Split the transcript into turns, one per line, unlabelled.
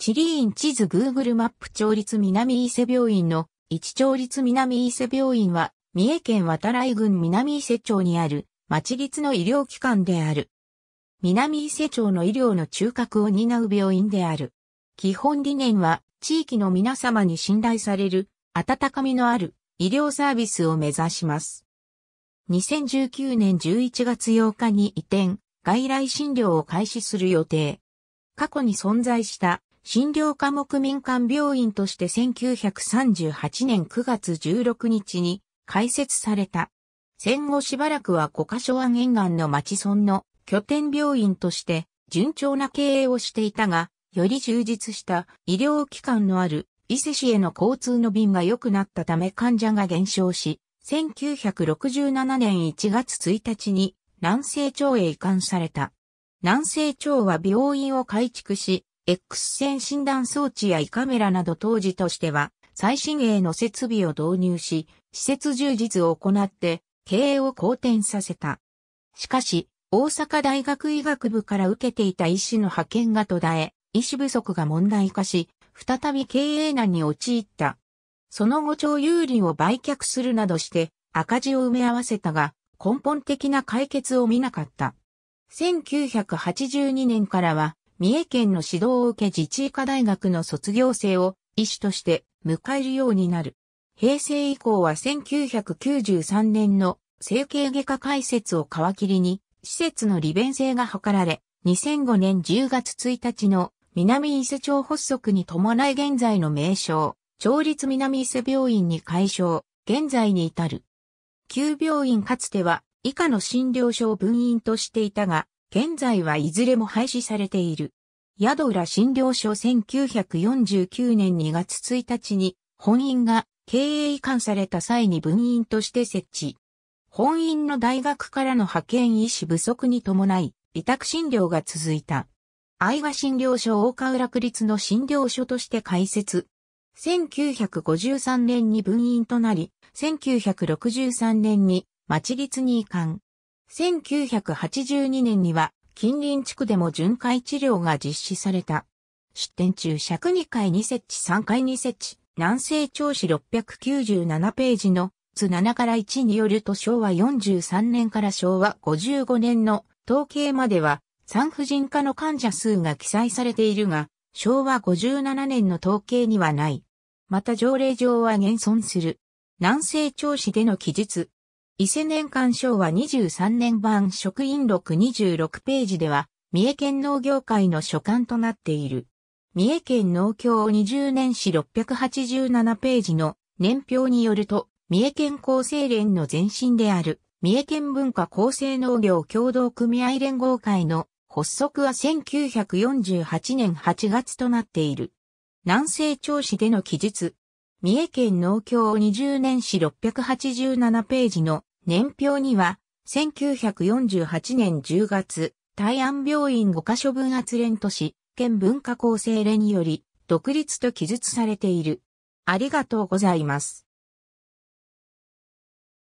地理院地図 Google マップ町立南伊勢病院の一町立南伊勢病院は三重県渡来郡南伊勢町にある町立の医療機関である。南伊勢町の医療の中核を担う病院である。基本理念は地域の皆様に信頼される温かみのある医療サービスを目指します。2019年11月8日に移転、外来診療を開始する予定。過去に存在した診療科目民間病院として1938年9月16日に開設された。戦後しばらくは5カ所湾沿岸の町村の拠点病院として順調な経営をしていたが、より充実した医療機関のある伊勢市への交通の便が良くなったため患者が減少し、1967年1月1日に南西町へ移管された。南西町は病院を改築し、X 線診断装置や胃カメラなど当時としては最新鋭の設備を導入し、施設充実を行って経営を好転させた。しかし、大阪大学医学部から受けていた医師の派遣が途絶え、医師不足が問題化し、再び経営難に陥った。その後超有利を売却するなどして赤字を埋め合わせたが、根本的な解決を見なかった。1982年からは三重県の指導を受け自治医科大学の卒業生を医師として迎えるようになる。平成以降は1993年の整形外科開設を皮切りに、施設の利便性が図られ、2005年10月1日の南伊勢町発足に伴い現在の名称、町立南伊勢病院に解消、現在に至る。旧病院かつては以下の診療所を分院としていたが、現在はいずれも廃止されている。宿浦診療所1949年2月1日に本院が経営移管された際に分院として設置。本院の大学からの派遣医師不足に伴い、委託診療が続いた。愛和診療所大川浦区立の診療所として開設。1953年に分院となり、1963年に町立に移管。1982年には近隣地区でも巡回治療が実施された。出店中尺2階に設置3階に設置、南西調子697ページの図7から1によると昭和43年から昭和55年の統計までは産婦人科の患者数が記載されているが、昭和57年の統計にはない。また条例上は現存する。南西調子での記述、伊勢年間昭和23年版職員録26ページでは、三重県農業界の所管となっている。三重県農協20年史687ページの年表によると、三重県厚生連の前身である、三重県文化厚生農業協同組合連合会の発足は1948年8月となっている。南西町市での記述。三重県農協20年史687ページの年表には、1948年10月、大安病院5カ所分圧連都市、県文化構成連により、独立と記述されている。ありがとうございます。